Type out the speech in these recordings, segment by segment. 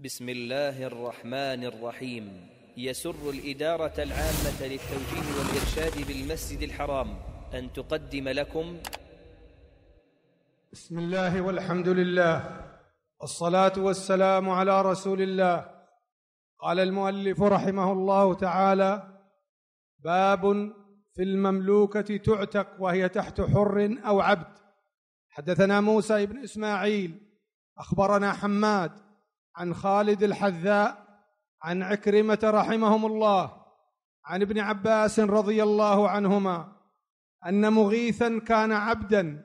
بسم الله الرحمن الرحيم يسر الإدارة العامة للتوجيه والإرشاد بالمسجد الحرام أن تقدم لكم بسم الله والحمد لله والصلاة والسلام على رسول الله قال المؤلف رحمه الله تعالى باب في المملوكة تعتق وهي تحت حر أو عبد حدثنا موسى بن إسماعيل أخبرنا حماد عن خالد الحذاء عن عكرمه رحمهم الله عن ابن عباس رضي الله عنهما ان مغيثا كان عبدا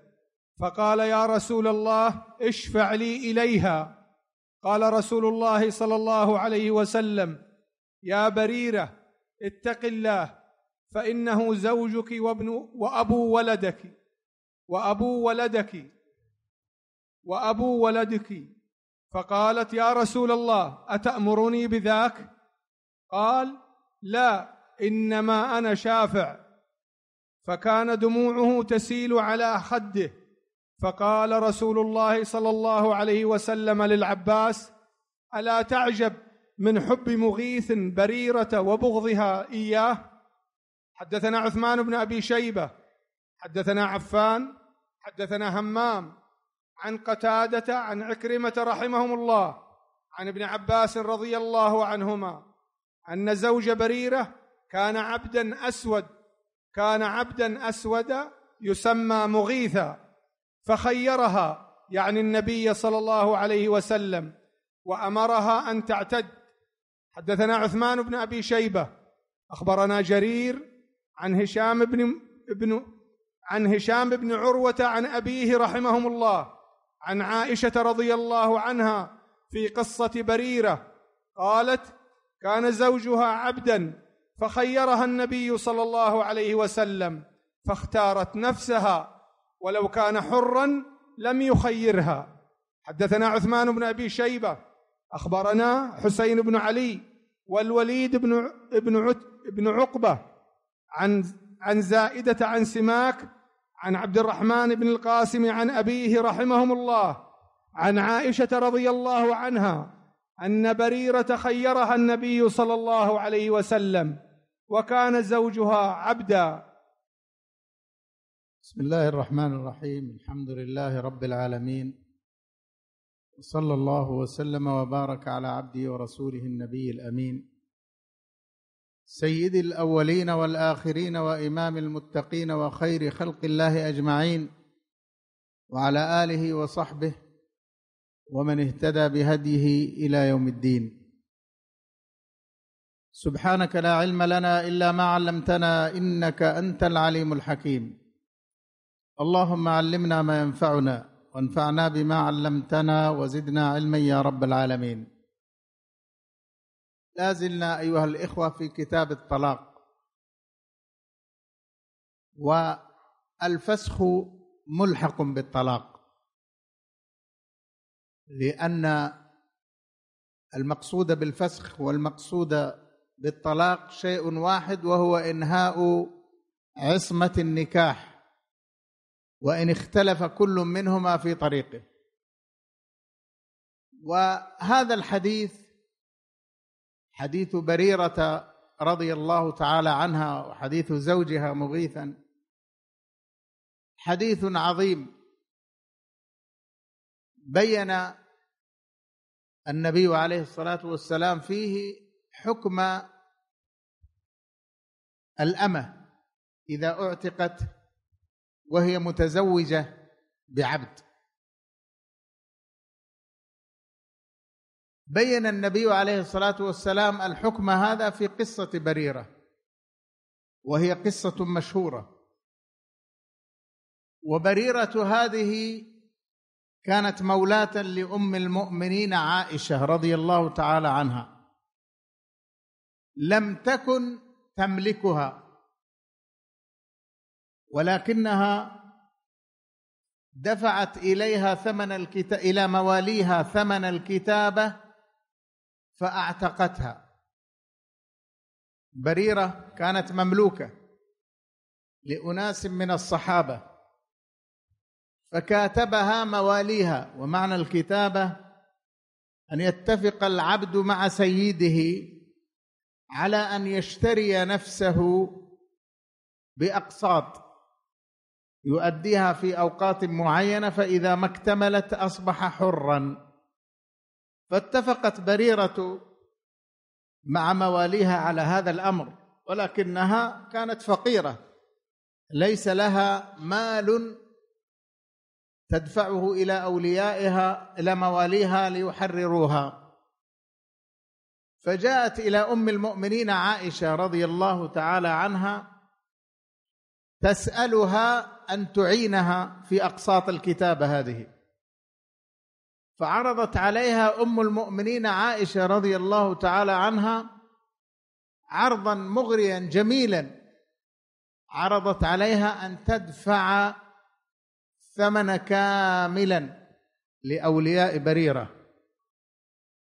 فقال يا رسول الله اشفع لي اليها قال رسول الله صلى الله عليه وسلم يا بريره اتق الله فانه زوجك وابن وابو ولدك وابو ولدك وابو ولدك فقالت يا رسول الله اتامرني بذاك قال لا انما انا شافع فكان دموعه تسيل على خده فقال رسول الله صلى الله عليه وسلم للعباس الا تعجب من حب مغيث بريره وبغضها اياه حدثنا عثمان بن ابي شيبه حدثنا عفان حدثنا همام عن قتادة عن عكرمة رحمهم الله عن ابن عباس رضي الله عنهما أن زوج بريرة كان عبدا أسود كان عبدا أسود يسمى مغيثا فخيرها يعني النبي صلى الله عليه وسلم وأمرها أن تعتد حدثنا عثمان بن أبي شيبة أخبرنا جرير عن هشام بن, ابن عن هشام بن عروة عن أبيه رحمهم الله عن عائشه رضي الله عنها في قصه بريره قالت كان زوجها عبدا فخيرها النبي صلى الله عليه وسلم فاختارت نفسها ولو كان حرا لم يخيرها حدثنا عثمان بن ابي شيبه اخبرنا حسين بن علي والوليد بن بن عقبه عن عن زائده عن سماك عن عبد الرحمن بن القاسم عن أبيه رحمهم الله عن عائشة رضي الله عنها أن بريرة خيرها النبي صلى الله عليه وسلم وكان زوجها عبدا بسم الله الرحمن الرحيم الحمد لله رب العالمين صلى الله وسلم وبارك على عبده ورسوله النبي الأمين سيد الاولين والاخرين وامام المتقين وخير خلق الله اجمعين وعلى اله وصحبه ومن اهتدى بهديه الى يوم الدين سبحانك لا علم لنا الا ما علمتنا انك انت العليم الحكيم اللهم علمنا ما ينفعنا وانفعنا بما علمتنا وزدنا علما يا رب العالمين لا زلنا ايها الاخوه في كتاب الطلاق والفسخ ملحق بالطلاق لان المقصود بالفسخ والمقصود بالطلاق شيء واحد وهو انهاء عصمه النكاح وان اختلف كل منهما في طريقه وهذا الحديث حديث بريره رضي الله تعالى عنها وحديث زوجها مغيثا حديث عظيم بين النبي عليه الصلاه والسلام فيه حكم الامه اذا اعتقت وهي متزوجه بعبد بين النبي عليه الصلاه والسلام الحكم هذا في قصه بريره وهي قصه مشهوره وبريره هذه كانت مولاه لام المؤمنين عائشه رضي الله تعالى عنها لم تكن تملكها ولكنها دفعت اليها ثمن الكتاب الى مواليها ثمن الكتابه فاعتقتها بريره كانت مملوكه لاناس من الصحابه فكاتبها مواليها ومعنى الكتابه ان يتفق العبد مع سيده على ان يشتري نفسه باقساط يؤديها في اوقات معينه فاذا ما اكتملت اصبح حرا فاتفقت بريره مع مواليها على هذا الامر ولكنها كانت فقيره ليس لها مال تدفعه الى اوليائها الى مواليها ليحرروها فجاءت الى ام المؤمنين عائشه رضي الله تعالى عنها تسالها ان تعينها في اقساط الكتاب هذه فعرضت عليها ام المؤمنين عائشه رضي الله تعالى عنها عرضا مغريا جميلا عرضت عليها ان تدفع ثمن كاملا لاولياء بريره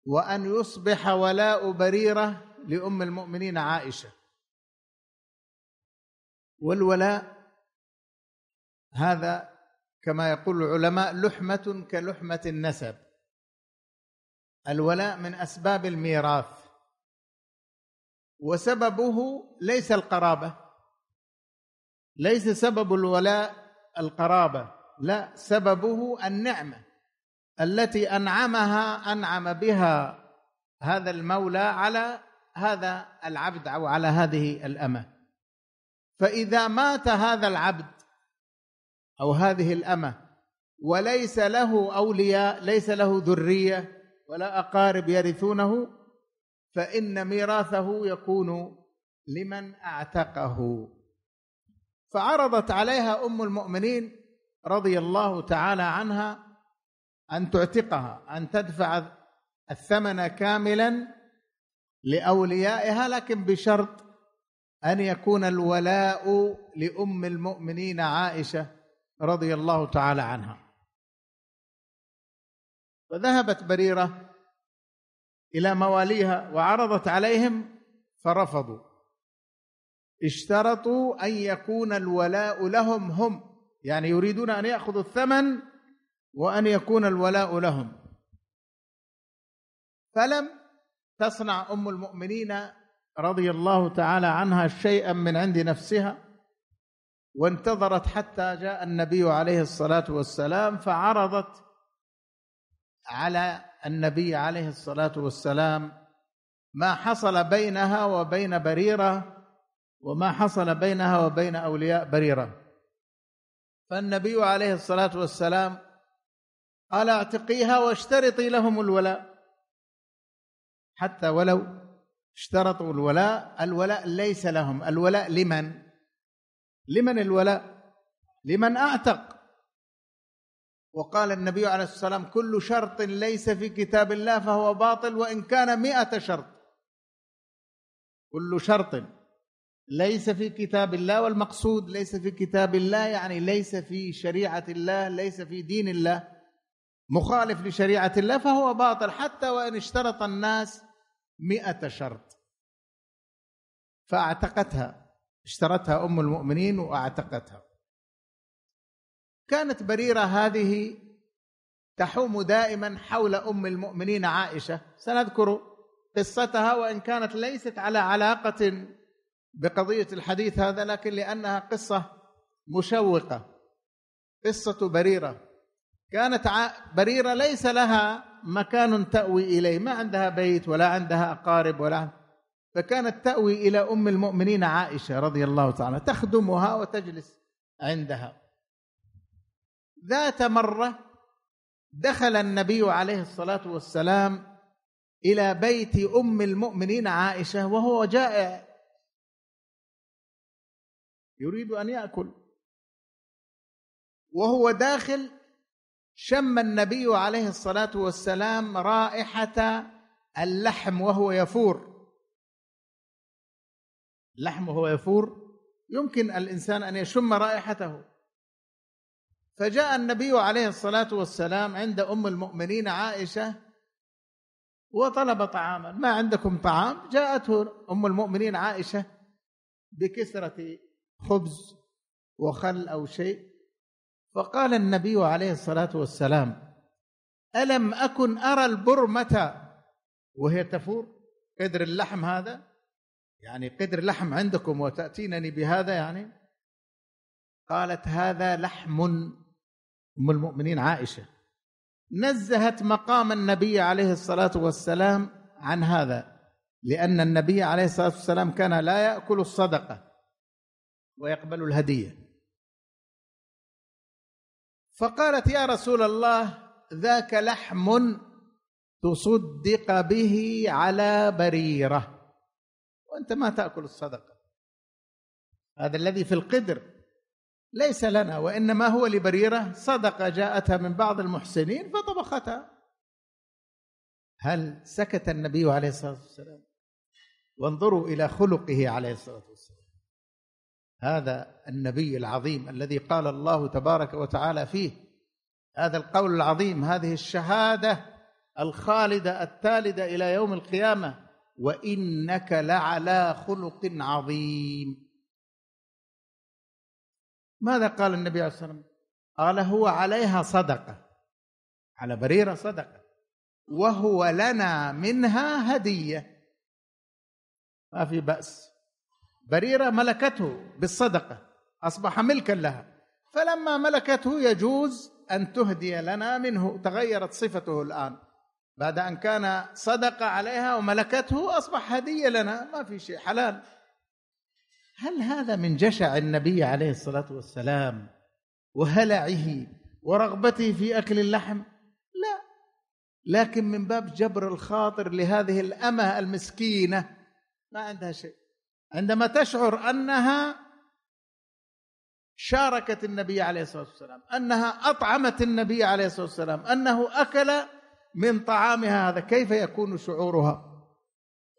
وان يصبح ولاء بريره لام المؤمنين عائشه والولاء هذا كما يقول العلماء لحمة كلحمة النسب الولاء من أسباب الميراث وسببه ليس القرابة ليس سبب الولاء القرابة لا سببه النعمة التي أنعمها أنعم بها هذا المولى على هذا العبد أو على هذه الأمة فإذا مات هذا العبد أو هذه الأمة وليس له أولياء ليس له ذرية ولا أقارب يرثونه فإن ميراثه يكون لمن اعتقه فعرضت عليها أم المؤمنين رضي الله تعالى عنها أن تعتقها أن تدفع الثمن كاملا لأوليائها لكن بشرط أن يكون الولاء لأم المؤمنين عائشة رضي الله تعالى عنها فذهبت بريره الى مواليها وعرضت عليهم فرفضوا اشترطوا ان يكون الولاء لهم هم يعني يريدون ان ياخذوا الثمن وان يكون الولاء لهم فلم تصنع ام المؤمنين رضي الله تعالى عنها شيئا من عند نفسها وانتظرت حتى جاء النبي عليه الصلاه والسلام فعرضت على النبي عليه الصلاه والسلام ما حصل بينها وبين بريره وما حصل بينها وبين اولياء بريره فالنبي عليه الصلاه والسلام قال اعتقيها واشترطي لهم الولاء حتى ولو اشترطوا الولاء الولاء ليس لهم الولاء لمن لمن الولاء لمن اعتق وقال النبي عليه السلام كل شرط ليس في كتاب الله فهو باطل وان كان مئة شرط كل شرط ليس في كتاب الله والمقصود ليس في كتاب الله يعني ليس في شريعه الله ليس في دين الله مخالف لشريعه الله فهو باطل حتى وان اشترط الناس مئة شرط فاعتقتها اشترتها ام المؤمنين واعتقتها كانت بريره هذه تحوم دائما حول ام المؤمنين عائشه سنذكر قصتها وان كانت ليست على علاقه بقضيه الحديث هذا لكن لانها قصه مشوقه قصه بريره كانت بريره ليس لها مكان تاوي اليه ما عندها بيت ولا عندها اقارب ولا فكانت تأوي إلى أم المؤمنين عائشة رضي الله تعالى تخدمها وتجلس عندها ذات مرة دخل النبي عليه الصلاة والسلام إلى بيت أم المؤمنين عائشة وهو جائع يريد أن يأكل وهو داخل شم النبي عليه الصلاة والسلام رائحة اللحم وهو يفور اللحم وهو يفور يمكن الانسان ان يشم رائحته فجاء النبي عليه الصلاه والسلام عند ام المؤمنين عائشه وطلب طعاما ما عندكم طعام جاءته ام المؤمنين عائشه بكسره خبز وخل او شيء فقال النبي عليه الصلاه والسلام الم اكن ارى البرمه وهي تفور قدر اللحم هذا يعني قدر لحم عندكم وتأتينني بهذا يعني قالت هذا لحم أم المؤمنين عائشة نزهت مقام النبي عليه الصلاة والسلام عن هذا لأن النبي عليه الصلاة والسلام كان لا يأكل الصدقة ويقبل الهدية فقالت يا رسول الله ذاك لحم تصدق به على بريره وأنت ما تأكل الصدقة هذا الذي في القدر ليس لنا وإنما هو لبريرة صدقة جاءتها من بعض المحسنين فطبختها هل سكت النبي عليه الصلاة والسلام وانظروا إلى خلقه عليه الصلاة والسلام هذا النبي العظيم الذي قال الله تبارك وتعالى فيه هذا القول العظيم هذه الشهاده الخالده التالده الى يوم القيامه وانك لعلى خلق عظيم ماذا قال النبي عليه الصلاه والسلام قال هو عليها صدقه على بريره صدقه وهو لنا منها هديه ما في باس بريره ملكته بالصدقه اصبح ملكا لها فلما ملكته يجوز ان تهدي لنا منه تغيرت صفته الان بعد أن كان صدق عليها وملكته أصبح هدية لنا ما في شيء حلال هل هذا من جشع النبي عليه الصلاة والسلام وهلعه ورغبته في أكل اللحم لا لكن من باب جبر الخاطر لهذه الأمة المسكينة ما عندها شيء عندما تشعر أنها شاركت النبي عليه الصلاه والسلام انها اطعمت النبي عليه الصلاه والسلام انه اكل من طعامها هذا كيف يكون شعورها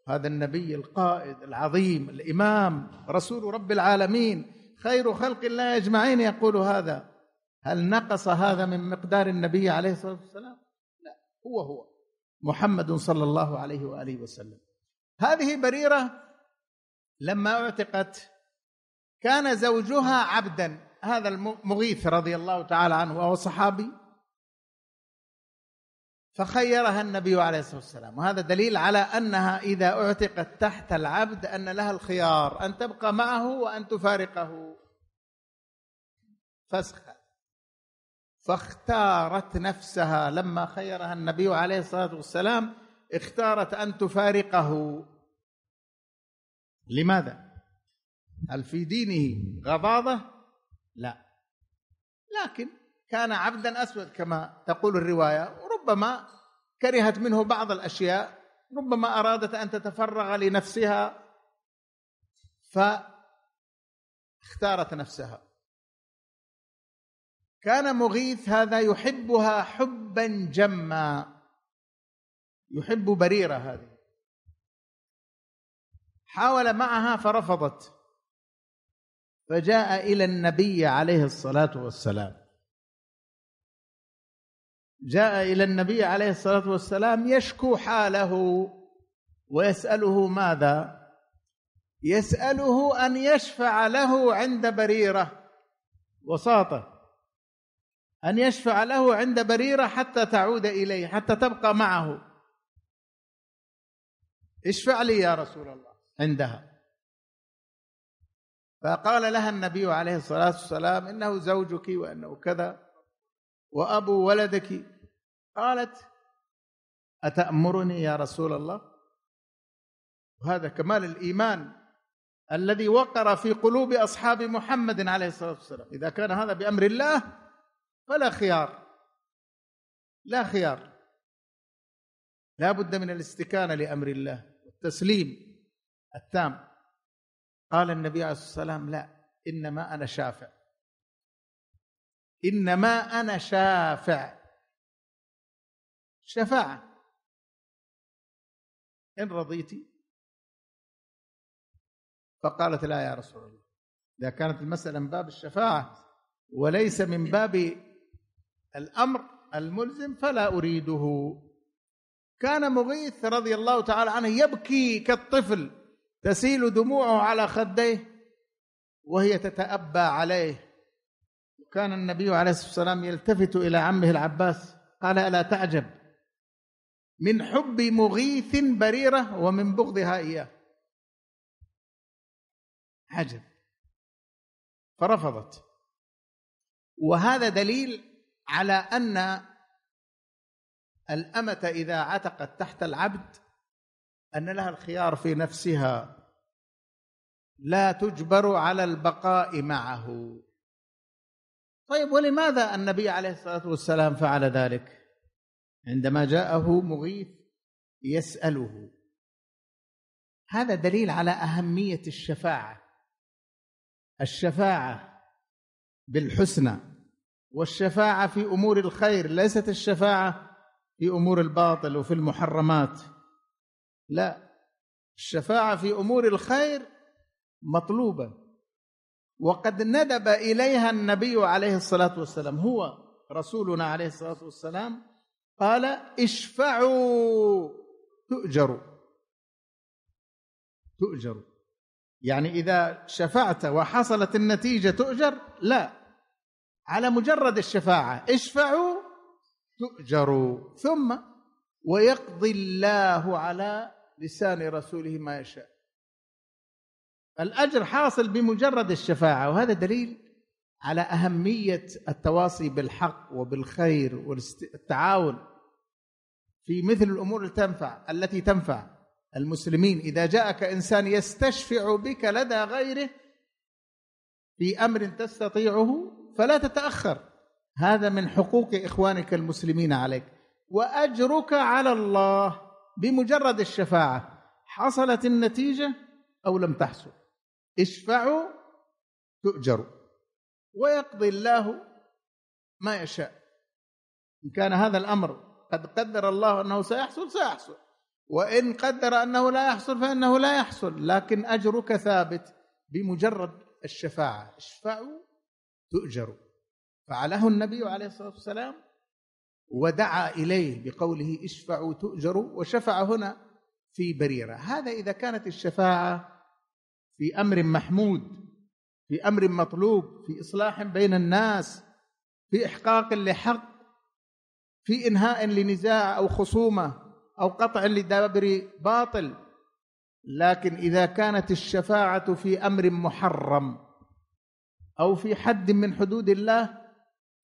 هذا النبي القائد العظيم الامام رسول رب العالمين خير خلق الله اجمعين يقول هذا هل نقص هذا من مقدار النبي عليه الصلاه والسلام لا هو هو محمد صلى الله عليه واله وسلم هذه بريره لما اعتقت كان زوجها عبدا هذا المغيث رضي الله تعالى عنه وهو صحابي فخيرها النبي عليه الصلاه والسلام وهذا دليل على انها اذا اعتقت تحت العبد ان لها الخيار ان تبقى معه وان تفارقه فسخا فاختارت نفسها لما خيرها النبي عليه الصلاه والسلام اختارت ان تفارقه لماذا هل في دينه غضاضه لا لكن كان عبدا اسود كما تقول الروايه ربما كرهت منه بعض الاشياء ربما ارادت ان تتفرغ لنفسها فاختارت نفسها كان مغيث هذا يحبها حبا جما يحب بريره هذه حاول معها فرفضت فجاء الى النبي عليه الصلاه والسلام جاء الى النبي عليه الصلاه والسلام يشكو حاله ويساله ماذا يساله ان يشفع له عند بريره وساطه ان يشفع له عند بريره حتى تعود اليه حتى تبقى معه اشفع لي يا رسول الله عندها فقال لها النبي عليه الصلاه والسلام انه زوجك وانه كذا وأبو ولدك قالت أتأمرني يا رسول الله وهذا كمال الإيمان الذي وقر في قلوب أصحاب محمد عليه الصلاة والسلام إذا كان هذا بأمر الله فلا خيار لا خيار لا بد من الاستكانة لأمر الله والتسليم التام قال النبي عليه الصلاة والسلام لا إنما أنا شافع انما انا شافع شفاعه ان رضيت فقالت لا يا رسول الله اذا كانت المساله من باب الشفاعه وليس من باب الامر الملزم فلا اريده كان مغيث رضي الله تعالى عنه يبكي كالطفل تسيل دموعه على خديه وهي تتأبى عليه كان النبي عليه الصلاه والسلام يلتفت الى عمه العباس قال الا تعجب من حب مغيث بريره ومن بغضها اياه عجب فرفضت وهذا دليل على ان الامه اذا عتقت تحت العبد ان لها الخيار في نفسها لا تجبر على البقاء معه طيب ولماذا النبي عليه الصلاه والسلام فعل ذلك عندما جاءه مغيث يساله هذا دليل على اهميه الشفاعه الشفاعه بالحسنى والشفاعه في امور الخير ليست الشفاعه في امور الباطل وفي المحرمات لا الشفاعه في امور الخير مطلوبه وقد ندب اليها النبي عليه الصلاه والسلام هو رسولنا عليه الصلاه والسلام قال اشفعوا تؤجروا تؤجروا يعني اذا شفعت وحصلت النتيجه تؤجر لا على مجرد الشفاعه اشفعوا تؤجروا ثم ويقضي الله على لسان رسوله ما يشاء الأجر حاصل بمجرد الشفاعة وهذا دليل على أهمية التواصي بالحق وبالخير والتعاون في مثل الأمور التي تنفع التي تنفع المسلمين إذا جاءك إنسان يستشفع بك لدى غيره في أمر تستطيعه فلا تتأخر هذا من حقوق إخوانك المسلمين عليك وأجرك على الله بمجرد الشفاعة حصلت النتيجة أو لم تحصل اشفعوا تؤجروا ويقضي الله ما يشاء إن كان هذا الأمر قد قدر الله أنه سيحصل سيحصل وإن قدر أنه لا يحصل فإنه لا يحصل لكن أجرك ثابت بمجرد الشفاعة اشفعوا تؤجروا فعله النبي عليه الصلاة والسلام ودعا إليه بقوله اشفعوا تؤجروا وشفع هنا في بريرة هذا إذا كانت الشفاعة في امر محمود في امر مطلوب في اصلاح بين الناس في احقاق لحق في انهاء لنزاع او خصومه او قطع لدابر باطل لكن اذا كانت الشفاعه في امر محرم او في حد من حدود الله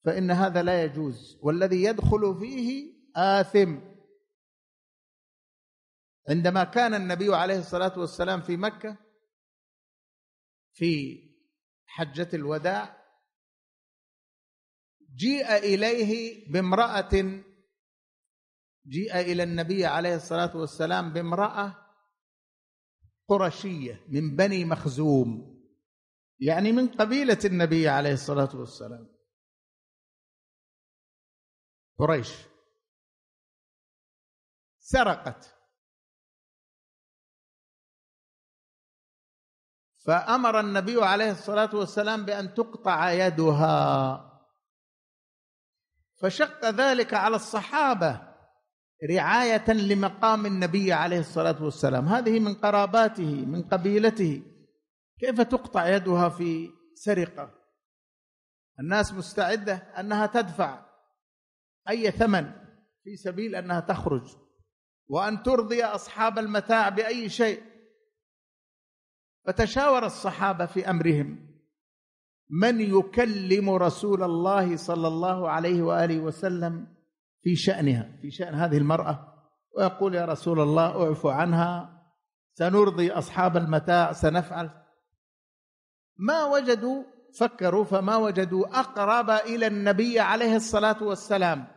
فان هذا لا يجوز والذي يدخل فيه اثم عندما كان النبي عليه الصلاه والسلام في مكه في حجة الوداع جيء إليه بامرأة جيء إلى النبي عليه الصلاة والسلام بامرأة قرشية من بني مخزوم يعني من قبيلة النبي عليه الصلاة والسلام قريش سرقت فامر النبي عليه الصلاه والسلام بان تقطع يدها فشق ذلك على الصحابه رعايه لمقام النبي عليه الصلاه والسلام هذه من قراباته من قبيلته كيف تقطع يدها في سرقه الناس مستعده انها تدفع اي ثمن في سبيل انها تخرج وان ترضي اصحاب المتاع باي شيء فتشاور الصحابه في امرهم من يكلم رسول الله صلى الله عليه واله وسلم في شانها في شان هذه المراه ويقول يا رسول الله اعفو عنها سنرضي اصحاب المتاع سنفعل ما وجدوا فكروا فما وجدوا اقرب الى النبي عليه الصلاه والسلام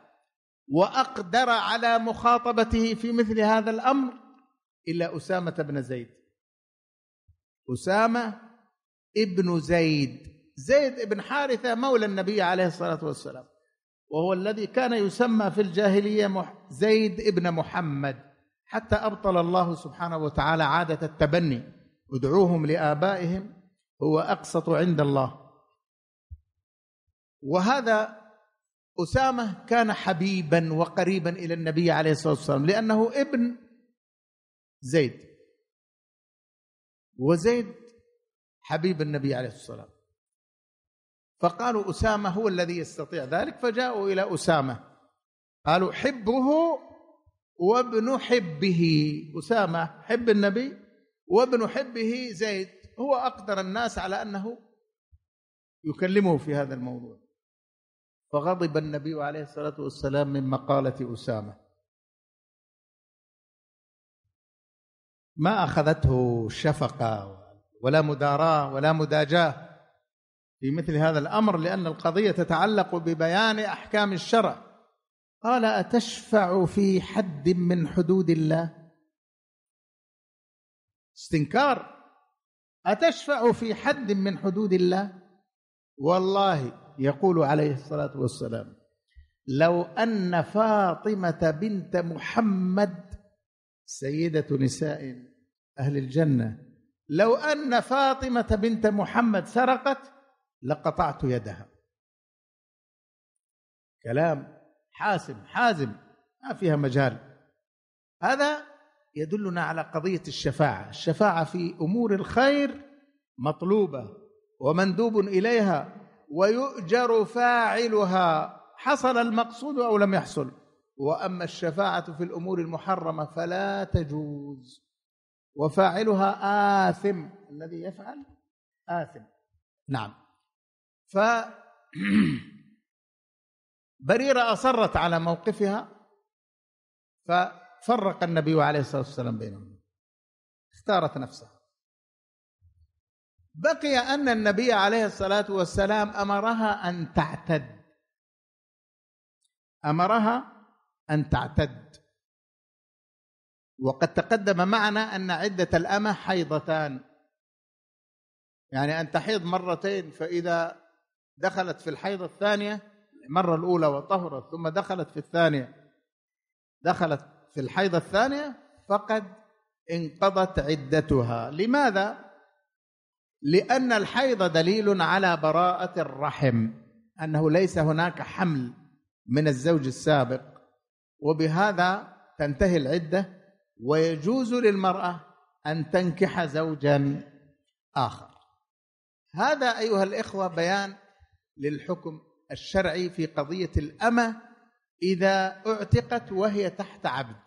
واقدر على مخاطبته في مثل هذا الامر الا اسامه بن زيد أسامة ابن زيد زيد بن حارثة مولى النبي عليه الصلاة والسلام وهو الذي كان يسمى في الجاهلية زيد ابن محمد حتى أبطل الله سبحانه وتعالى عادة التبني ادعوهم لآبائهم هو أقسط عند الله وهذا أسامة كان حبيبا وقريبا إلى النبي عليه الصلاة والسلام لأنه ابن زيد وزيد حبيب النبي عليه الصلاة والسلام فقالوا أسامة هو الذي يستطيع ذلك فجاءوا إلى أسامة قالوا حبه وابن حبه أسامة حب النبي وابن حبه زيد هو أقدر الناس على أنه يكلمه في هذا الموضوع فغضب النبي عليه الصلاة والسلام من مقالة أسامة ما اخذته شفقه ولا مداراه ولا مداجاه في مثل هذا الامر لان القضيه تتعلق ببيان احكام الشرع قال اتشفع في حد من حدود الله استنكار اتشفع في حد من حدود الله والله يقول عليه الصلاه والسلام لو ان فاطمه بنت محمد سيدة نساء أهل الجنة لو أن فاطمة بنت محمد سرقت لقطعت يدها كلام حاسم حازم ما فيها مجال هذا يدلنا على قضية الشفاعة الشفاعة في أمور الخير مطلوبة ومندوب إليها ويؤجر فاعلها حصل المقصود أو لم يحصل واما الشفاعه في الامور المحرمه فلا تجوز وفاعلها آثم الذي يفعل آثم نعم ف بريرة أصرت على موقفها ففرق النبي عليه الصلاة والسلام بينهم اختارت نفسها بقي أن النبي عليه الصلاة والسلام أمرها أن تعتد أمرها أن تعتد وقد تقدم معنا أن عدة الأمة حيضتان يعني أن تحيض مرتين فإذا دخلت في الحيض الثانية المرة الأولى وطهرت ثم دخلت في الثانية دخلت في الحيض الثانية فقد انقضت عدتها لماذا؟ لأن الحيض دليل على براءة الرحم أنه ليس هناك حمل من الزوج السابق وبهذا تنتهي العدة ويجوز للمرأة أن تنكح زوجا آخر هذا أيها الإخوة بيان للحكم الشرعي في قضية الأمة إذا اعتقت وهي تحت عبد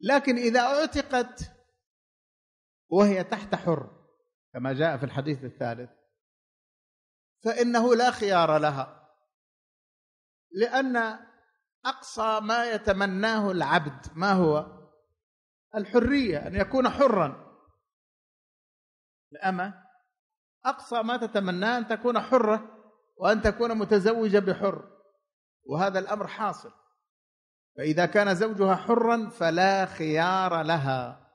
لكن إذا اعتقت وهي تحت حر كما جاء في الحديث الثالث فإنه لا خيار لها لأن اقصى ما يتمناه العبد ما هو الحريه ان يكون حرا الامه اقصى ما تتمناه ان تكون حره وان تكون متزوجه بحر وهذا الامر حاصل فاذا كان زوجها حرا فلا خيار لها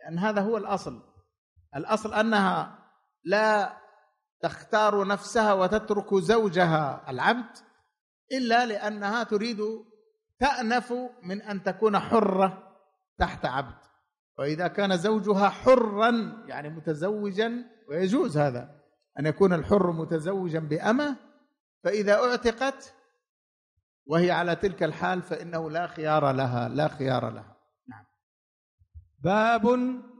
لان هذا هو الاصل الاصل انها لا تختار نفسها وتترك زوجها العبد الا لانها تريد تأنف من أن تكون حرة تحت عبد وإذا كان زوجها حرا يعني متزوجا ويجوز هذا أن يكون الحر متزوجا بأمة فإذا أعتقت وهي على تلك الحال فإنه لا خيار لها لا خيار لها نعم باب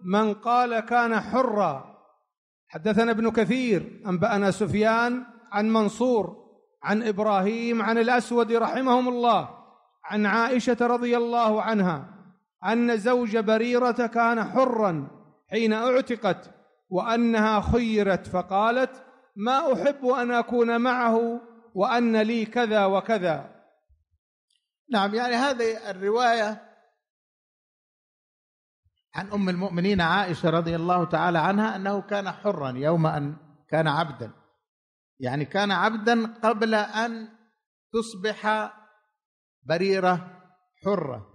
من قال كان حرا حدثنا ابن كثير أنبأنا سفيان عن منصور عن إبراهيم عن الأسود رحمهم الله عن عائشه رضي الله عنها ان زوج بريره كان حرا حين اعتقت وانها خيرت فقالت ما احب ان اكون معه وان لي كذا وكذا نعم يعني هذه الروايه عن ام المؤمنين عائشه رضي الله تعالى عنها انه كان حرا يوم ان كان عبدا يعني كان عبدا قبل ان تصبح بريره حره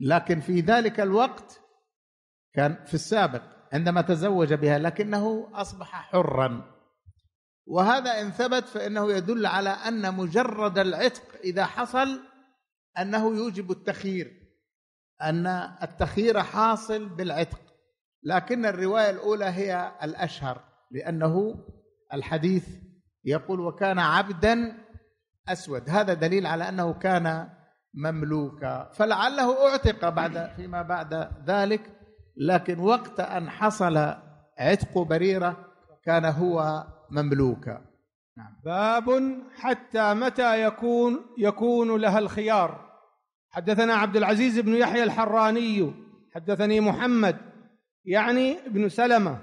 لكن في ذلك الوقت كان في السابق عندما تزوج بها لكنه اصبح حرا وهذا ان ثبت فانه يدل على ان مجرد العتق اذا حصل انه يوجب التخيير ان التخيير حاصل بالعتق لكن الروايه الاولى هي الاشهر لانه الحديث يقول وكان عبدا أسود هذا دليل على أنه كان مملوكا فلعله أعتق بعد فيما بعد ذلك لكن وقت أن حصل عتق بريرة كان هو مملوكا نعم. باب حتى متى يكون يكون لها الخيار حدثنا عبد العزيز بن يحيى الحراني حدثني محمد يعني ابن سلمه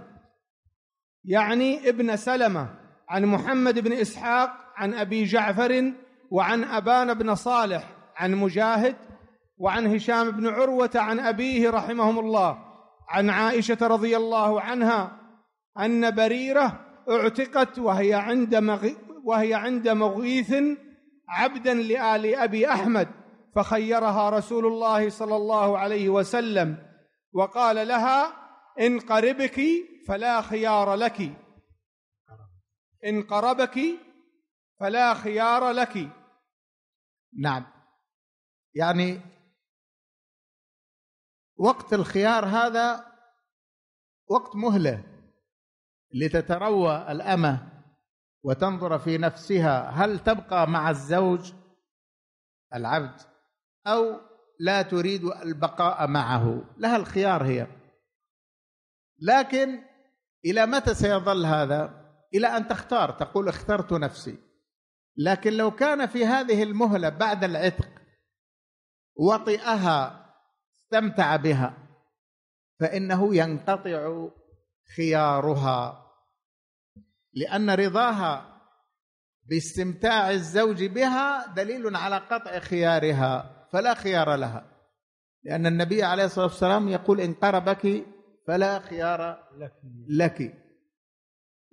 يعني ابن سلمه عن محمد بن اسحاق عن ابي جعفر وعن ابان بن صالح عن مجاهد وعن هشام بن عروه عن ابيه رحمهم الله عن عائشه رضي الله عنها ان بريره اعتقت وهي عند مغي وهي عند مغيث عبدا لال ابي احمد فخيرها رسول الله صلى الله عليه وسلم وقال لها ان قربك فلا خيار لك ان قربك فلا خيار لك نعم يعني وقت الخيار هذا وقت مهله لتتروى الامه وتنظر في نفسها هل تبقى مع الزوج العبد او لا تريد البقاء معه لها الخيار هي لكن الى متى سيظل هذا الى ان تختار تقول اخترت نفسي لكن لو كان في هذه المهله بعد العتق وطئها استمتع بها فانه ينقطع خيارها لان رضاها باستمتاع الزوج بها دليل على قطع خيارها فلا خيار لها لان النبي عليه الصلاه والسلام يقول ان قربك فلا خيار لك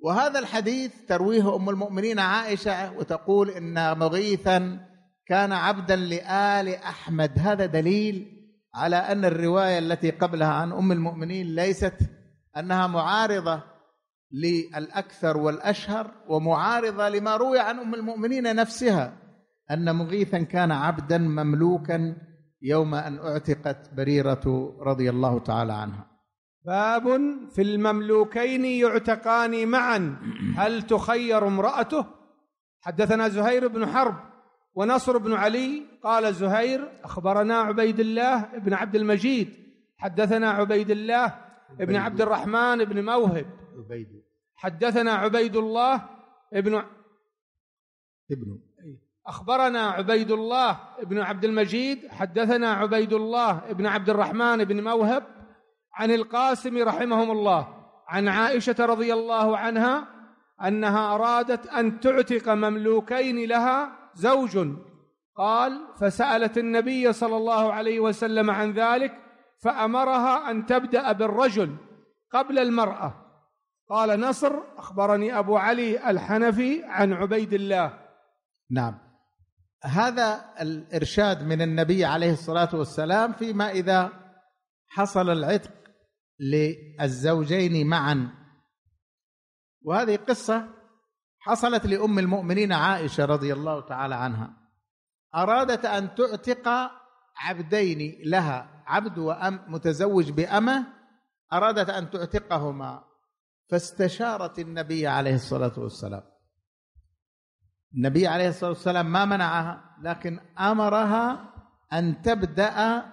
وهذا الحديث ترويه ام المؤمنين عائشه وتقول ان مغيثا كان عبدا لال احمد هذا دليل على ان الروايه التي قبلها عن ام المؤمنين ليست انها معارضه للاكثر والاشهر ومعارضه لما روي عن ام المؤمنين نفسها ان مغيثا كان عبدا مملوكا يوم ان اعتقت بريره رضي الله تعالى عنها باب في المملوكين يعتقان معا هل تخير امرأته حدثنا زهير بن حرب ونصر بن علي قال زهير أخبرنا عبيد الله بن عبد المجيد حدثنا عبيد الله بن عبد الرحمن بن موهب عبيد حدثنا عبيد الله ابن ابن أخبرنا عبيد الله بن عبد المجيد حدثنا عبيد الله بن عبد الرحمن بن موهب عن القاسم رحمهم الله عن عائشه رضي الله عنها انها ارادت ان تعتق مملوكين لها زوج قال فسالت النبي صلى الله عليه وسلم عن ذلك فامرها ان تبدا بالرجل قبل المراه قال نصر اخبرني ابو علي الحنفي عن عبيد الله نعم هذا الارشاد من النبي عليه الصلاه والسلام فيما اذا حصل العتق للزوجين معا وهذه قصة حصلت لأم المؤمنين عائشة رضي الله تعالى عنها أرادت أن تعتق عبدين لها عبد وأم متزوج بأمة أرادت أن تعتقهما فاستشارت النبي عليه الصلاة والسلام النبي عليه الصلاة والسلام ما منعها لكن أمرها أن تبدأ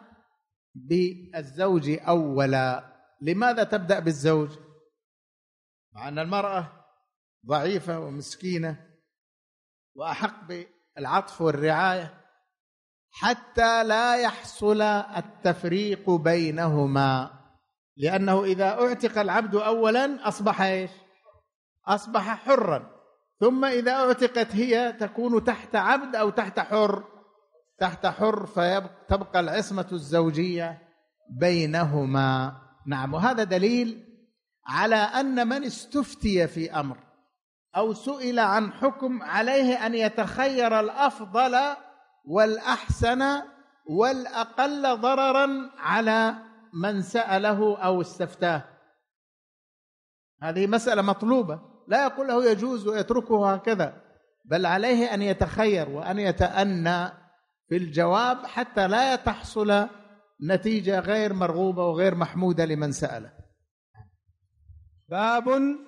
بالزوج أولا لماذا تبدأ بالزوج مع أن المرأة ضعيفة ومسكينة وأحق بالعطف والرعاية حتى لا يحصل التفريق بينهما لأنه إذا أعتق العبد أولا أصبح إيش أصبح حرا ثم إذا أعتقت هي تكون تحت عبد أو تحت حر تحت حر فتبقى العصمة الزوجية بينهما نعم وهذا دليل على ان من استفتي في امر او سئل عن حكم عليه ان يتخير الافضل والاحسن والاقل ضررا على من ساله او استفتاه هذه مساله مطلوبه لا يقول له يجوز ويتركه هكذا بل عليه ان يتخير وان يتانى في الجواب حتى لا تحصل نتيجه غير مرغوبه وغير محموده لمن ساله باب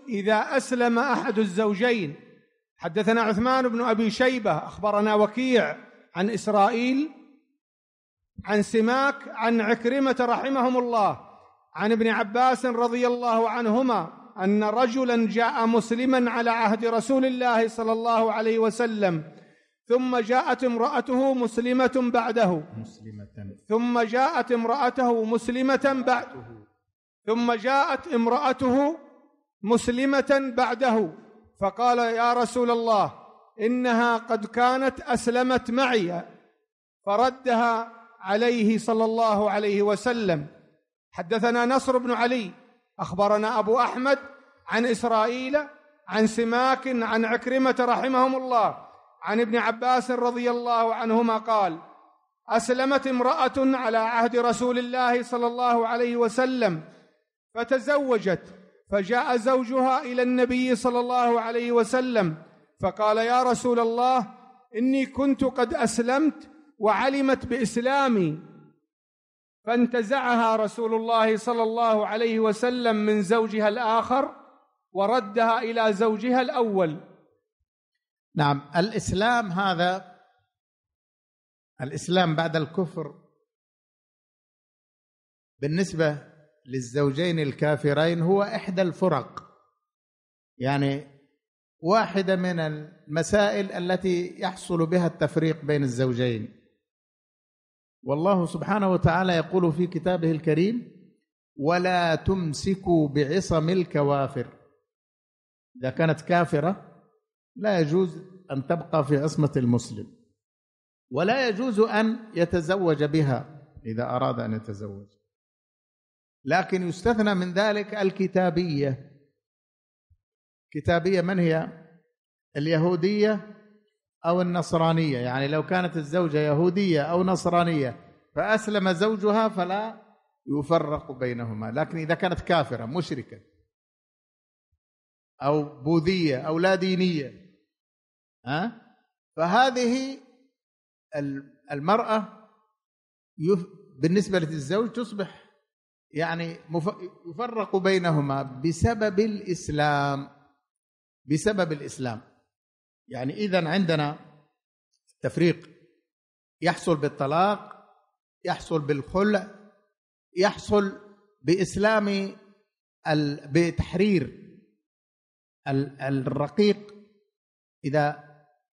اذا اسلم احد الزوجين حدثنا عثمان بن ابي شيبه اخبرنا وكيع عن اسرائيل عن سماك عن عكرمه رحمهم الله عن ابن عباس رضي الله عنهما ان رجلا جاء مسلما على عهد رسول الله صلى الله عليه وسلم ثم جاءت امرأته مسلمة بعده مسلمة ثم جاءت امرأته مسلمة بعده ثم جاءت امرأته مسلمة بعده فقال يا رسول الله إنها قد كانت أسلمت معي فردها عليه صلى الله عليه وسلم حدثنا نصر بن علي أخبرنا أبو أحمد عن إسرائيل عن سماك عن عكرمة رحمهم الله عن ابن عباس رضي الله عنهما قال اسلمت امراه على عهد رسول الله صلى الله عليه وسلم فتزوجت فجاء زوجها الى النبي صلى الله عليه وسلم فقال يا رسول الله اني كنت قد اسلمت وعلمت باسلامي فانتزعها رسول الله صلى الله عليه وسلم من زوجها الاخر وردها الى زوجها الاول نعم الاسلام هذا الاسلام بعد الكفر بالنسبه للزوجين الكافرين هو احدى الفرق يعني واحده من المسائل التي يحصل بها التفريق بين الزوجين والله سبحانه وتعالى يقول في كتابه الكريم ولا تمسكوا بعصم الكوافر اذا كانت كافره لا يجوز أن تبقى في عصمة المسلم ولا يجوز أن يتزوج بها إذا أراد أن يتزوج لكن يستثنى من ذلك الكتابية كتابية من هي؟ اليهودية أو النصرانية يعني لو كانت الزوجة يهودية أو نصرانية فأسلم زوجها فلا يفرق بينهما لكن إذا كانت كافرة مشركة أو بوذية أو لا دينية أه؟ فهذه المرأة بالنسبة للزوج تصبح يعني يفرق بينهما بسبب الإسلام بسبب الإسلام يعني إذا عندنا تفريق يحصل بالطلاق يحصل بالخلع يحصل بإسلام بتحرير الرقيق إذا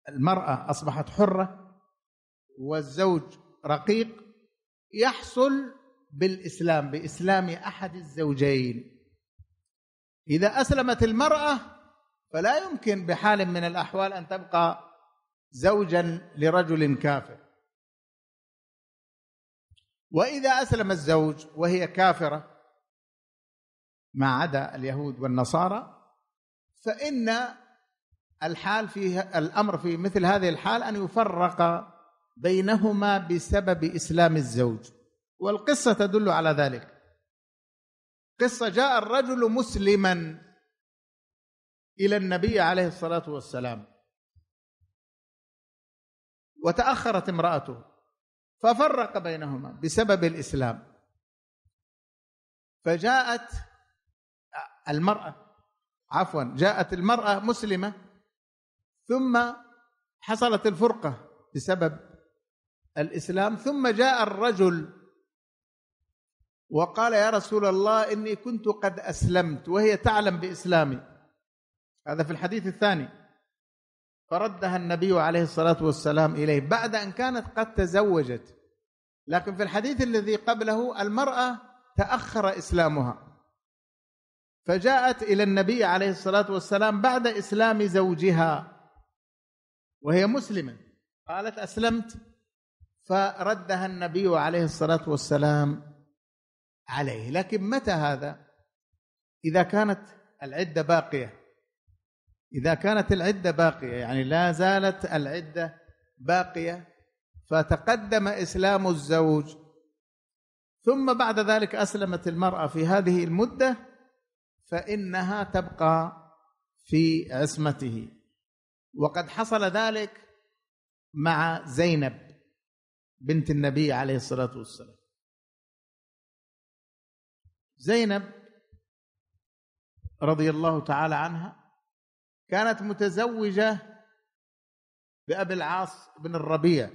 المرأة أصبحت حرة والزوج رقيق يحصل بالإسلام بإسلام أحد الزوجين إذا أسلمت المرأة فلا يمكن بحال من الأحوال أن تبقى زوجا لرجل كافر وإذا أسلم الزوج وهي كافرة ما عدا اليهود والنصارى فإن الحال في الامر في مثل هذه الحال ان يفرق بينهما بسبب اسلام الزوج والقصه تدل على ذلك قصه جاء الرجل مسلما الى النبي عليه الصلاه والسلام وتاخرت امراته ففرق بينهما بسبب الاسلام فجاءت المراه عفوا جاءت المراه مسلمه ثم حصلت الفرقه بسبب الاسلام ثم جاء الرجل وقال يا رسول الله اني كنت قد اسلمت وهي تعلم باسلامي هذا في الحديث الثاني فردها النبي عليه الصلاه والسلام اليه بعد ان كانت قد تزوجت لكن في الحديث الذي قبله المراه تاخر اسلامها فجاءت الى النبي عليه الصلاه والسلام بعد اسلام زوجها وهي مسلمة قالت أسلمت فردها النبي عليه الصلاة والسلام عليه لكن متى هذا إذا كانت العدة باقية إذا كانت العدة باقية يعني لا زالت العدة باقية فتقدم إسلام الزوج ثم بعد ذلك أسلمت المرأة في هذه المدة فإنها تبقى في عصمته وقد حصل ذلك مع زينب بنت النبي عليه الصلاه والسلام زينب رضي الله تعالى عنها كانت متزوجه بابي العاص بن الربيع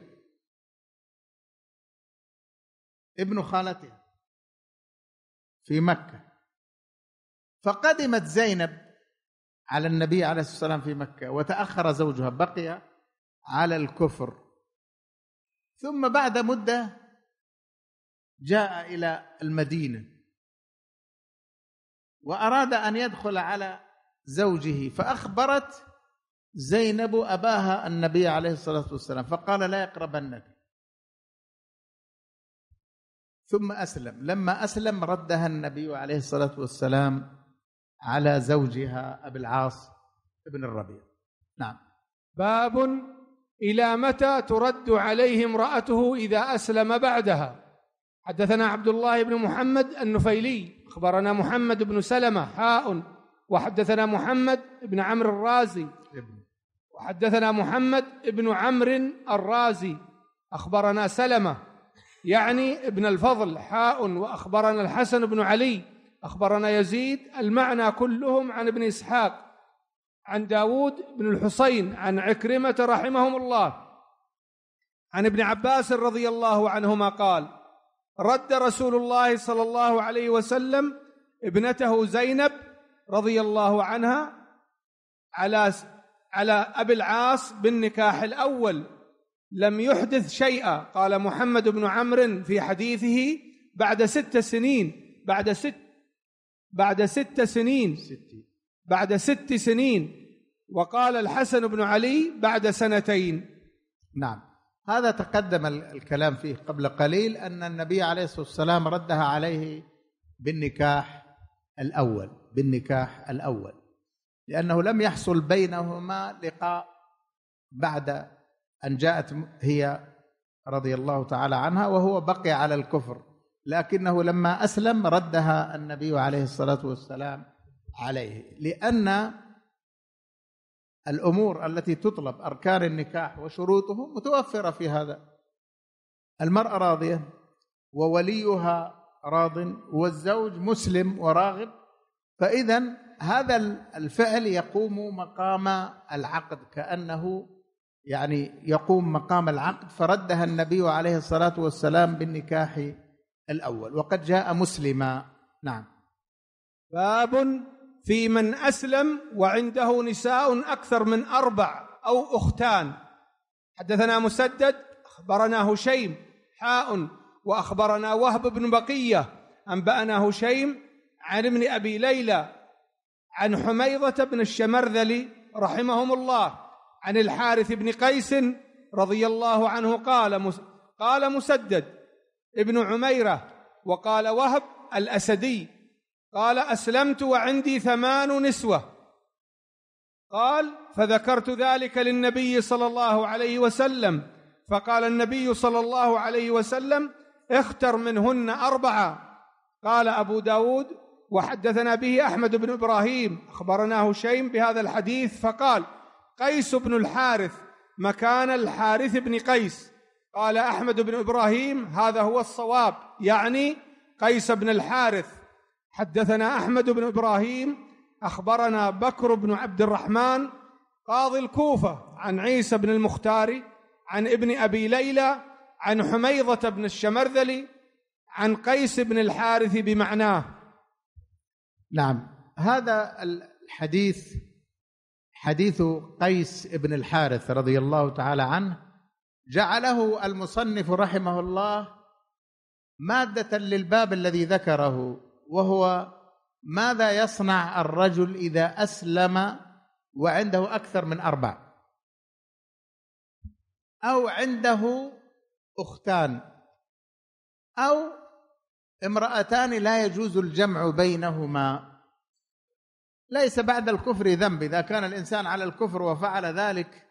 ابن خالته في مكه فقدمت زينب على النبي عليه الصلاه والسلام في مكه وتاخر زوجها بقي على الكفر ثم بعد مده جاء الى المدينه واراد ان يدخل على زوجه فاخبرت زينب اباها النبي عليه الصلاه والسلام فقال لا يقربنك ثم اسلم لما اسلم ردها النبي عليه الصلاه والسلام على زوجها أبي العاص بن الربيع نعم باب إلى متى ترد عليه امرأته إذا أسلم بعدها حدثنا عبد الله بن محمد النفيلي أخبرنا محمد بن سلمة حاء وحدثنا محمد بن عمرو الرازي وحدثنا محمد بن عمرو الرازي أخبرنا سلمة يعني ابن الفضل حاء وأخبرنا الحسن بن علي أخبرنا يزيد المعنى كلهم عن ابن إسحاق عن داود بن الحسين عن عكرمة رحمهم الله عن ابن عباس رضي الله عنهما قال رد رسول الله صلى الله عليه وسلم ابنته زينب رضي الله عنها على على ابي العاص بالنكاح الاول لم يحدث شيئا قال محمد بن عمرو في حديثه بعد ست سنين بعد ست بعد ست سنين بعد ست سنين وقال الحسن بن علي بعد سنتين نعم هذا تقدم الكلام فيه قبل قليل ان النبي عليه الصلاه والسلام ردها عليه بالنكاح الاول بالنكاح الاول لانه لم يحصل بينهما لقاء بعد ان جاءت هي رضي الله تعالى عنها وهو بقي على الكفر لكنه لما اسلم ردها النبي عليه الصلاه والسلام عليه لان الامور التي تطلب اركان النكاح وشروطه متوفره في هذا المراه راضيه ووليها راض والزوج مسلم وراغب فاذا هذا الفعل يقوم مقام العقد كانه يعني يقوم مقام العقد فردها النبي عليه الصلاه والسلام بالنكاح الأول وقد جاء مسلما نعم باب في من أسلم وعنده نساء أكثر من أربع أو أختان حدثنا مسدد أخبرنا هشيم حاء وأخبرنا وهب بن بقية أنبأنا هشيم عن ابن أبي ليلى عن حميضة بن الشمرذلي رحمهم الله عن الحارث بن قيس رضي الله عنه قال قال مسدد ابن عميرة وقال وهب الأسدي قال أسلمت وعندي ثمان نسوة قال فذكرت ذلك للنبي صلى الله عليه وسلم فقال النبي صلى الله عليه وسلم اختر منهن أربعة قال أبو داود وحدثنا به أحمد بن إبراهيم أخبرناه شيم بهذا الحديث فقال قيس بن الحارث مكان الحارث بن قيس قال احمد بن ابراهيم هذا هو الصواب يعني قيس بن الحارث حدثنا احمد بن ابراهيم اخبرنا بكر بن عبد الرحمن قاضي الكوفه عن عيسى بن المختار عن ابن ابي ليلى عن حميضه بن الشمرذلي عن قيس بن الحارث بمعناه نعم هذا الحديث حديث قيس بن الحارث رضي الله تعالى عنه جعله المصنف رحمه الله ماده للباب الذي ذكره وهو ماذا يصنع الرجل اذا اسلم وعنده اكثر من اربع او عنده اختان او امراتان لا يجوز الجمع بينهما ليس بعد الكفر ذنب اذا كان الانسان على الكفر وفعل ذلك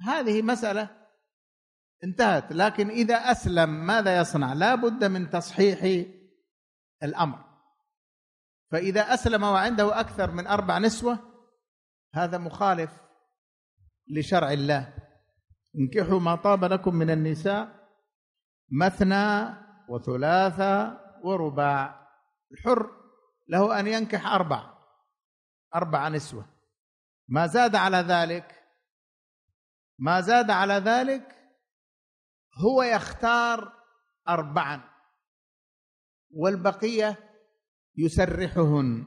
هذه مساله انتهت لكن إذا أسلم ماذا يصنع لا بد من تصحيح الأمر فإذا أسلم وعنده أكثر من أربع نسوة هذا مخالف لشرع الله انكحوا ما طاب لكم من النساء مثنى وثلاثة ورباع الحر له أن ينكح أربع أربع نسوة ما زاد على ذلك ما زاد على ذلك هو يختار أربعا والبقية يسرحهن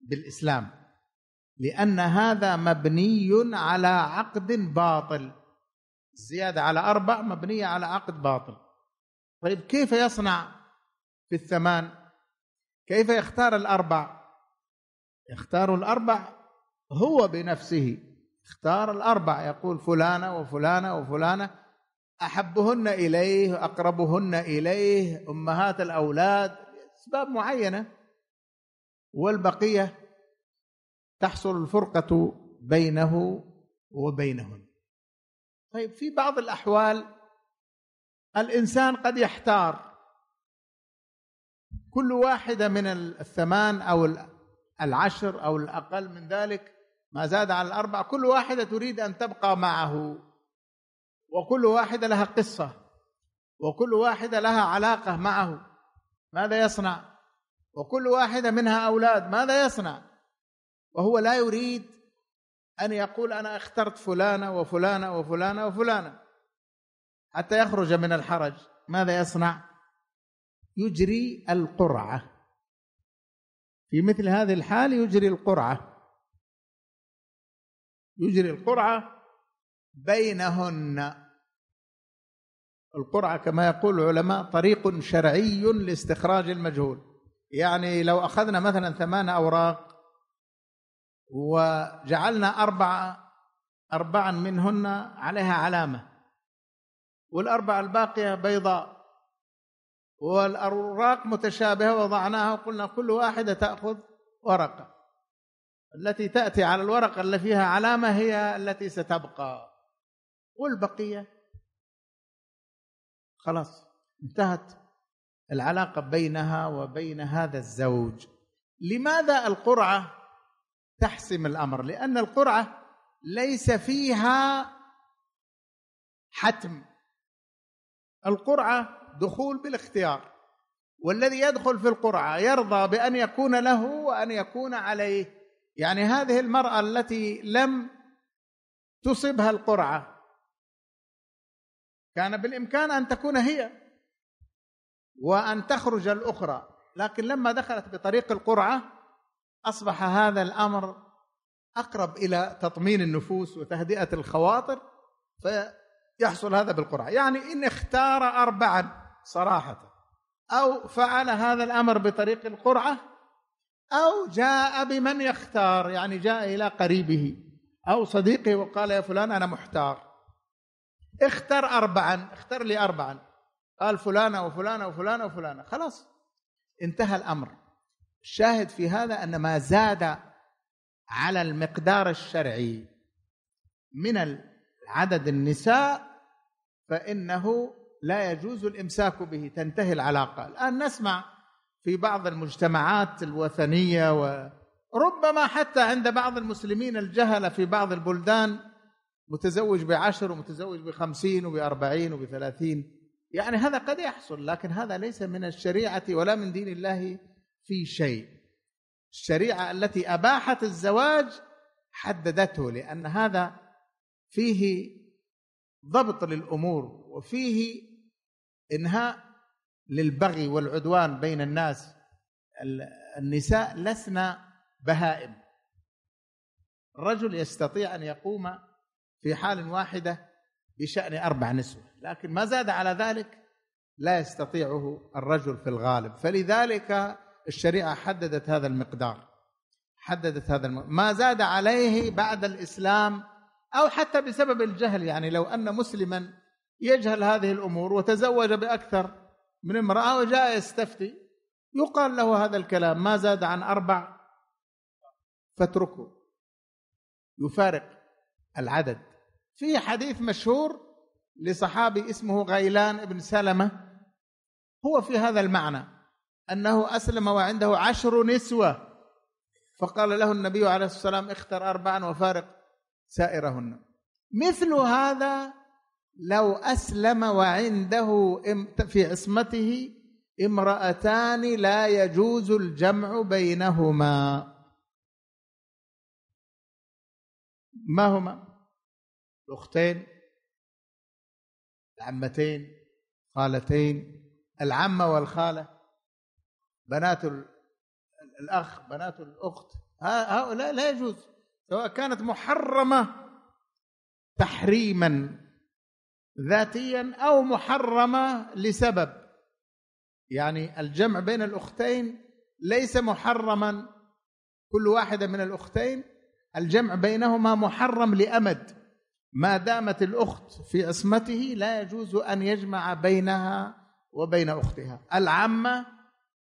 بالإسلام لأن هذا مبني على عقد باطل الزيادة على أربع مبنية على عقد باطل طيب كيف يصنع في الثمان كيف يختار الأربع يختار الأربع هو بنفسه اختار الأربع يقول فلانة وفلانة وفلانة أحبهن إليه أقربهن إليه أمهات الأولاد أسباب معينة والبقية تحصل الفرقة بينه وبينهن طيب في بعض الأحوال الإنسان قد يحتار كل واحدة من الثمان أو العشر أو الأقل من ذلك ما زاد عن الأربع كل واحدة تريد أن تبقى معه وكل واحدة لها قصة وكل واحدة لها علاقة معه ماذا يصنع وكل واحدة منها أولاد ماذا يصنع وهو لا يريد أن يقول أنا اخترت فلانة وفلانة وفلانة وفلانة حتى يخرج من الحرج ماذا يصنع يجري القرعة في مثل هذه الحال يجري القرعة يجري القرعة بينهن القرعة كما يقول العلماء طريق شرعي لاستخراج المجهول يعني لو أخذنا مثلا ثمان أوراق وجعلنا أربع أربعا منهن عليها علامة والأربع الباقية بيضاء والأوراق متشابهة وضعناها وقلنا كل واحدة تأخذ ورقة التي تأتي على الورقة اللي فيها علامة هي التي ستبقى والبقية خلاص انتهت العلاقة بينها وبين هذا الزوج لماذا القرعة تحسم الأمر لأن القرعة ليس فيها حتم القرعة دخول بالاختيار والذي يدخل في القرعة يرضى بأن يكون له وأن يكون عليه يعني هذه المراه التي لم تصبها القرعه كان بالامكان ان تكون هي وان تخرج الاخرى لكن لما دخلت بطريق القرعه اصبح هذا الامر اقرب الى تطمين النفوس وتهدئه الخواطر فيحصل هذا بالقرعه يعني ان اختار اربعا صراحه او فعل هذا الامر بطريق القرعه أو جاء بمن يختار يعني جاء إلى قريبه أو صديقه وقال يا فلان أنا محتار اختر أربعا اختر لي أربعا قال فلانة وفلانة وفلانة وفلانة خلاص انتهى الأمر الشاهد في هذا أن ما زاد على المقدار الشرعي من عدد النساء فإنه لا يجوز الإمساك به تنتهي العلاقة الآن نسمع في بعض المجتمعات الوثنيه وربما حتى عند بعض المسلمين الجهله في بعض البلدان متزوج بعشر ومتزوج بخمسين وبأربعين وبثلاثين يعني هذا قد يحصل لكن هذا ليس من الشريعة ولا من دين الله في شيء الشريعة التي أباحت الزواج حددته لأن هذا فيه ضبط للأمور وفيه إنهاء للبغي والعدوان بين الناس النساء لسنا بهائم الرجل يستطيع ان يقوم في حال واحده بشان اربع نسوه لكن ما زاد على ذلك لا يستطيعه الرجل في الغالب فلذلك الشريعه حددت هذا المقدار حددت هذا الم... ما زاد عليه بعد الاسلام او حتى بسبب الجهل يعني لو ان مسلما يجهل هذه الامور وتزوج باكثر من امرأة وجاء يستفتي يقال له هذا الكلام ما زاد عن أربع فاتركه يفارق العدد في حديث مشهور لصحابي اسمه غيلان بن سلمة هو في هذا المعنى أنه أسلم وعنده عشر نسوة فقال له النبي عليه الصلاة والسلام اختر أربعا وفارق سائرهن مثل هذا لو أسلم وعنده في عصمته امرأتان لا يجوز الجمع بينهما ما هما الأختين العمتين خالتين العمة والخالة بنات الأخ بنات الأخت هؤلاء لا يجوز سواء كانت محرمة تحريما ذاتيا او محرمه لسبب يعني الجمع بين الاختين ليس محرما كل واحده من الاختين الجمع بينهما محرم لامد ما دامت الاخت في عصمته لا يجوز ان يجمع بينها وبين اختها العمه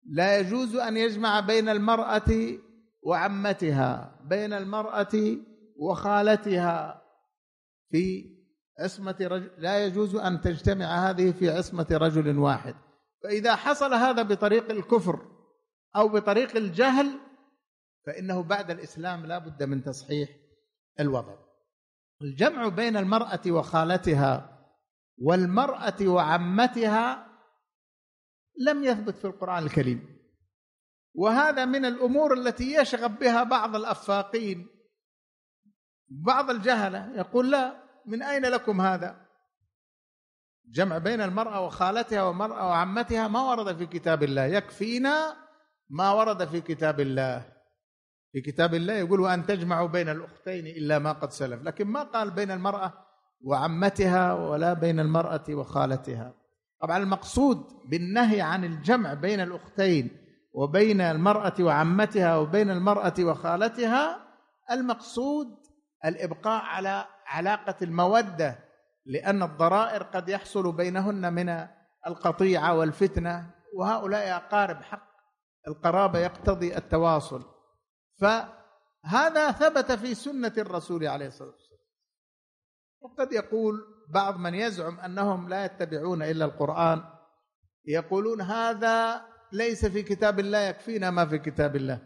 لا يجوز ان يجمع بين المراه وعمتها بين المراه وخالتها في عصمة رجل لا يجوز أن تجتمع هذه في عصمة رجل واحد فإذا حصل هذا بطريق الكفر أو بطريق الجهل فإنه بعد الإسلام لا بد من تصحيح الوضع الجمع بين المرأة وخالتها والمرأة وعمتها لم يثبت في القرآن الكريم وهذا من الأمور التي يشغب بها بعض الأفاقين بعض الجهلة يقول لا من أين لكم هذا جمع بين المرأة وخالتها والمرأة وعمتها ما ورد في كتاب الله يكفينا ما ورد في كتاب الله في كتاب الله يقول وأن تجمعوا بين الأختين إلا ما قد سلف لكن ما قال بين المرأة وعمتها ولا بين المرأة وخالتها طبعا المقصود بالنهي عن الجمع بين الأختين وبين المرأة وعمتها وبين المرأة وخالتها المقصود الإبقاء على علاقه الموده لان الضرائر قد يحصل بينهن من القطيعه والفتنه وهؤلاء اقارب حق القرابه يقتضي التواصل فهذا ثبت في سنه الرسول عليه الصلاه والسلام وقد يقول بعض من يزعم انهم لا يتبعون الا القران يقولون هذا ليس في كتاب الله يكفينا ما في كتاب الله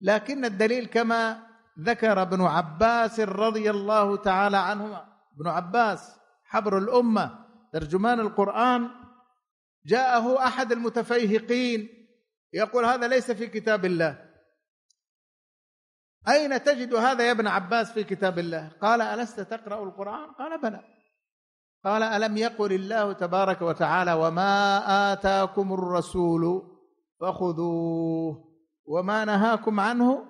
لكن الدليل كما ذكر ابن عباس رضي الله تعالى عنهما ابن عباس حبر الامه ترجمان القران جاءه احد المتفيهقين يقول هذا ليس في كتاب الله اين تجد هذا يا ابن عباس في كتاب الله قال الست تقرا القران قال بلى قال الم يقل الله تبارك وتعالى وما اتاكم الرسول فخذوه وما نهاكم عنه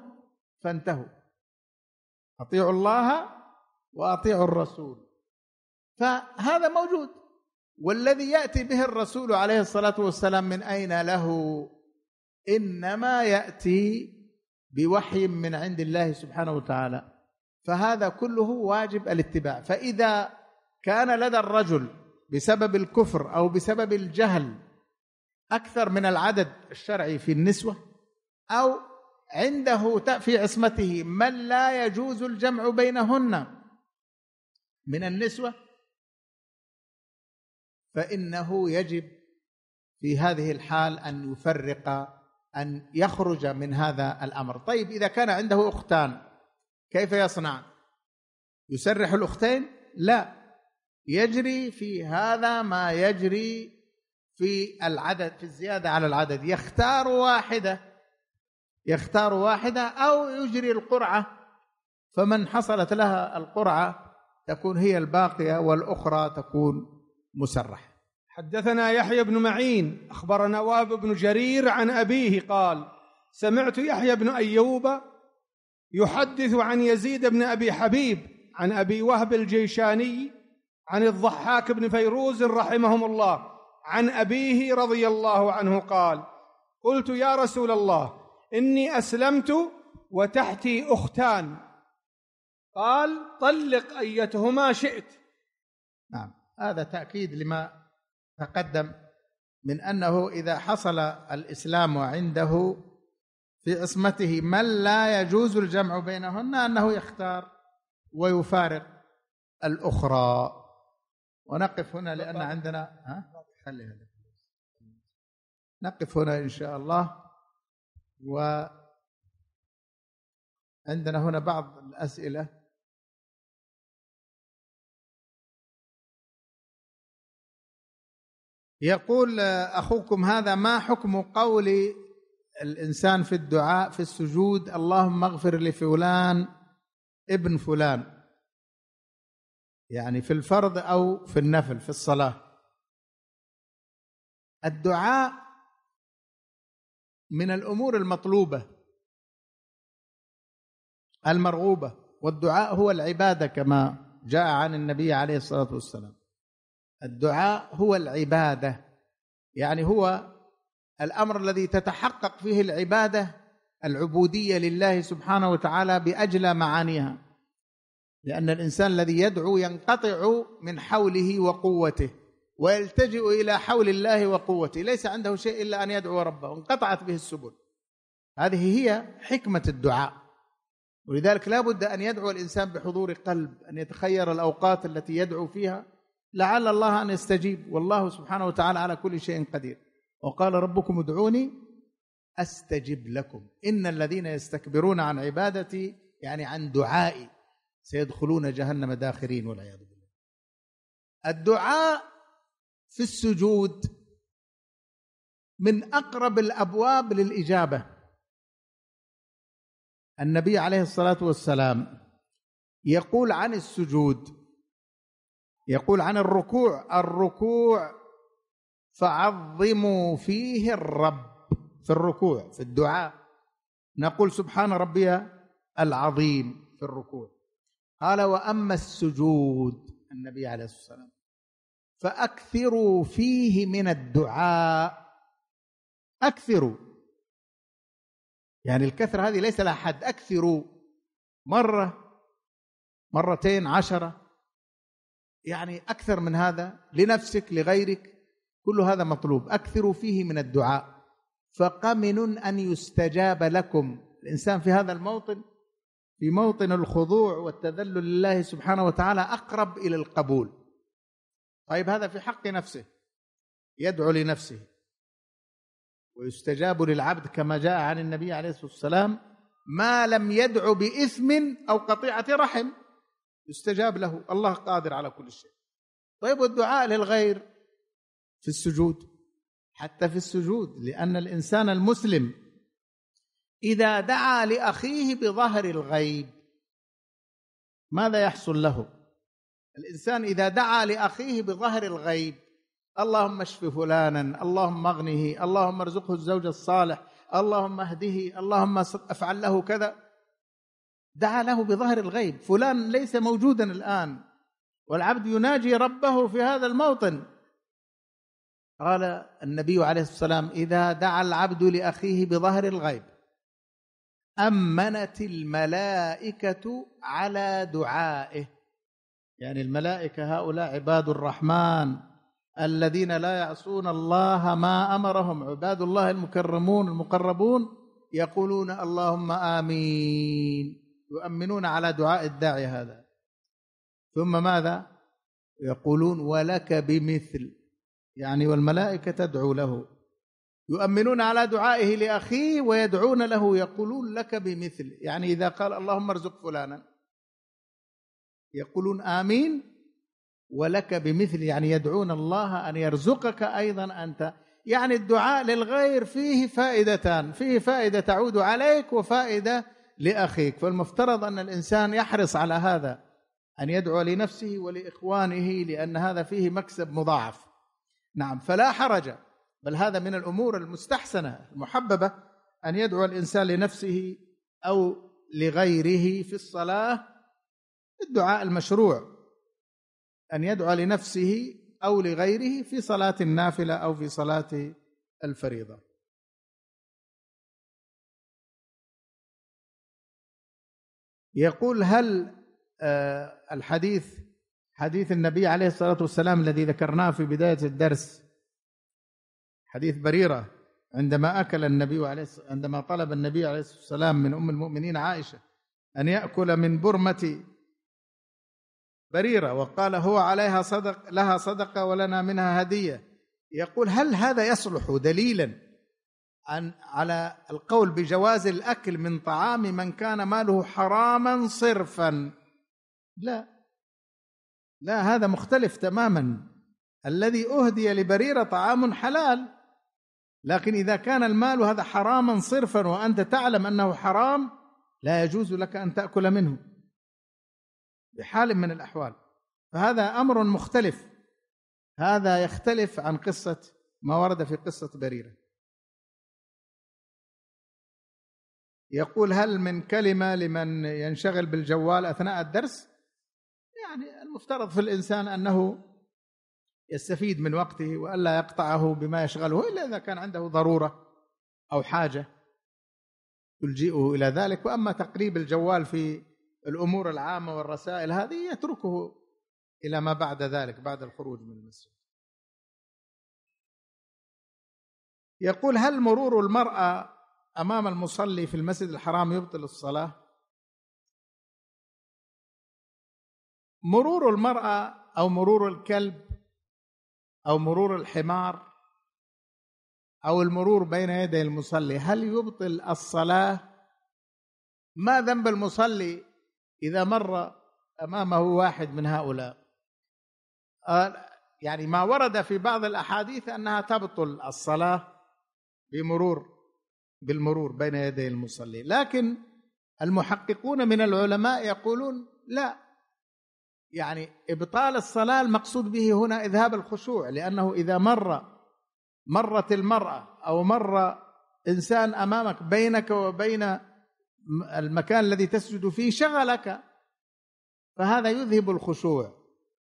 فانتهوا اطيعوا الله واطيعوا الرسول فهذا موجود والذي ياتي به الرسول عليه الصلاه والسلام من اين له انما ياتي بوحي من عند الله سبحانه وتعالى فهذا كله واجب الاتباع فاذا كان لدى الرجل بسبب الكفر او بسبب الجهل اكثر من العدد الشرعي في النسوه او عنده في عصمته من لا يجوز الجمع بينهن من النسوة فإنه يجب في هذه الحال أن يفرق أن يخرج من هذا الأمر طيب إذا كان عنده أختان كيف يصنع يسرح الأختين لا يجري في هذا ما يجري في العدد في الزيادة على العدد يختار واحدة يختار واحدة أو يجري القرعة فمن حصلت لها القرعة تكون هي الباقية والأخرى تكون مسرحة حدثنا يحيى بن معين أخبرنا واب بن جرير عن أبيه قال سمعت يحيى بن أيوب يحدث عن يزيد بن أبي حبيب عن أبي وهب الجيشاني عن الضحاك بن فيروز رحمهم الله عن أبيه رضي الله عنه قال قلت يا رسول الله إني أسلمت وتحتي أختان قال طلق أيتهما شئت نعم هذا تأكيد لما تقدم من أنه إذا حصل الإسلام عنده في عصمته من لا يجوز الجمع بينهن أنه يختار ويفارق الأخرى ونقف هنا لأن عندنا ها خليها نقف هنا إن شاء الله وعندنا هنا بعض الأسئلة يقول أخوكم هذا ما حكم قول الإنسان في الدعاء في السجود اللهم اغفر لفلان ابن فلان يعني في الفرض أو في النفل في الصلاة الدعاء من الامور المطلوبه المرغوبه والدعاء هو العباده كما جاء عن النبي عليه الصلاه والسلام الدعاء هو العباده يعني هو الامر الذي تتحقق فيه العباده العبوديه لله سبحانه وتعالى باجلى معانيها لان الانسان الذي يدعو ينقطع من حوله وقوته ويلتجئ الى حول الله وقوته ليس عنده شيء الا ان يدعو ربه انقطعت به السبل هذه هي حكمه الدعاء ولذلك لا بد ان يدعو الانسان بحضور قلب ان يتخير الاوقات التي يدعو فيها لعل الله ان يستجيب والله سبحانه وتعالى على كل شيء قدير وقال ربكم ادعوني استجب لكم ان الذين يستكبرون عن عبادتي يعني عن دعائي سيدخلون جهنم داخرين والعياذ بالله الدعاء في السجود من اقرب الابواب للاجابه النبي عليه الصلاه والسلام يقول عن السجود يقول عن الركوع الركوع فعظموا فيه الرب في الركوع في الدعاء نقول سبحان ربي العظيم في الركوع قال واما السجود النبي عليه الصلاه والسلام فاكثروا فيه من الدعاء اكثروا يعني الكثره هذه ليس لها حد اكثروا مره مرتين عشره يعني اكثر من هذا لنفسك لغيرك كل هذا مطلوب اكثروا فيه من الدعاء فقمن ان يستجاب لكم الانسان في هذا الموطن في موطن الخضوع والتذلل لله سبحانه وتعالى اقرب الى القبول طيب هذا في حق نفسه يدعو لنفسه ويستجاب للعبد كما جاء عن النبي عليه الصلاه والسلام ما لم يدعو باثم او قطيعه رحم يستجاب له الله قادر على كل شيء طيب والدعاء للغير في السجود حتى في السجود لان الانسان المسلم اذا دعا لاخيه بظهر الغيب ماذا يحصل له الانسان اذا دعا لاخيه بظهر الغيب اللهم اشف فلانا اللهم اغنه اللهم ارزقه الزوج الصالح اللهم اهده اللهم افعل له كذا دعا له بظهر الغيب فلان ليس موجودا الان والعبد يناجي ربه في هذا الموطن قال النبي عليه الصلاه والسلام اذا دعا العبد لاخيه بظهر الغيب امنت الملائكه على دعائه يعني الملائكه هؤلاء عباد الرحمن الذين لا يعصون الله ما امرهم عباد الله المكرمون المقربون يقولون اللهم امين يؤمنون على دعاء الداعي هذا ثم ماذا يقولون ولك بمثل يعني والملائكه تدعو له يؤمنون على دعائه لاخيه ويدعون له يقولون لك بمثل يعني اذا قال اللهم ارزق فلانا يقولون امين ولك بمثل يعني يدعون الله ان يرزقك ايضا انت يعني الدعاء للغير فيه فائدتان فيه فائده تعود عليك وفائده لاخيك فالمفترض ان الانسان يحرص على هذا ان يدعو لنفسه ولاخوانه لان هذا فيه مكسب مضاعف نعم فلا حرج بل هذا من الامور المستحسنه المحببه ان يدعو الانسان لنفسه او لغيره في الصلاه الدعاء المشروع أن يدعو لنفسه أو لغيره في صلاة النافلة أو في صلاة الفريضة يقول هل آه، الحديث حديث النبي عليه الصلاة والسلام الذي ذكرناه في بداية الدرس حديث بريرة عندما أكل النبي عليه عندما طلب النبي عليه الصلاة والسلام من أم المؤمنين عائشة أن يأكل من برمة بريرة وقال هو عليها صدق لها صدقة ولنا منها هدية يقول هل هذا يصلح دليلا عن على القول بجواز الأكل من طعام من كان ماله حراما صرفا لا لا هذا مختلف تماما الذي أهدي لبريرة طعام حلال لكن إذا كان المال هذا حراما صرفا وأنت تعلم أنه حرام لا يجوز لك أن تأكل منه بحال من الاحوال فهذا امر مختلف هذا يختلف عن قصه ما ورد في قصه بريره يقول هل من كلمه لمن ينشغل بالجوال اثناء الدرس يعني المفترض في الانسان انه يستفيد من وقته والا يقطعه بما يشغله الا اذا كان عنده ضروره او حاجه تلجئه الى ذلك واما تقريب الجوال في الامور العامه والرسائل هذه يتركه الى ما بعد ذلك بعد الخروج من المسجد يقول هل مرور المراه امام المصلي في المسجد الحرام يبطل الصلاه مرور المراه او مرور الكلب او مرور الحمار او المرور بين يدي المصلي هل يبطل الصلاه ما ذنب المصلي إذا مر أمامه واحد من هؤلاء يعني ما ورد في بعض الأحاديث أنها تبطل الصلاة بمرور بالمرور بين يدي المصلي لكن المحققون من العلماء يقولون لا يعني ابطال الصلاه المقصود به هنا اذهاب الخشوع لانه اذا مر مرت المراه او مر انسان امامك بينك وبين المكان الذي تسجد فيه شغلك فهذا يذهب الخشوع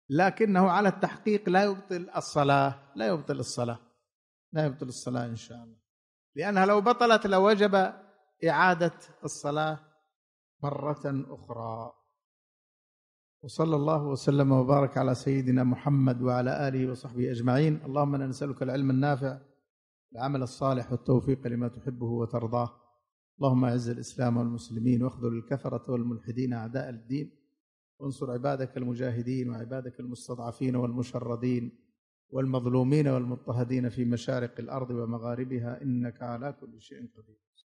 لكنه على التحقيق لا يبطل الصلاة لا يبطل الصلاة لا يبطل الصلاة إن شاء الله لأنها لو بطلت لوجب إعادة الصلاة مرة أخرى وصلى الله وسلم وبارك على سيدنا محمد وعلى آله وصحبه أجمعين اللهم أنا نسألك العلم النافع العمل الصالح والتوفيق لما تحبه وترضاه اللهم اعز الاسلام والمسلمين واخذل الكفره والملحدين اعداء الدين وانصر عبادك المجاهدين وعبادك المستضعفين والمشردين والمظلومين والمضطهدين في مشارق الارض ومغاربها انك على كل شيء قدير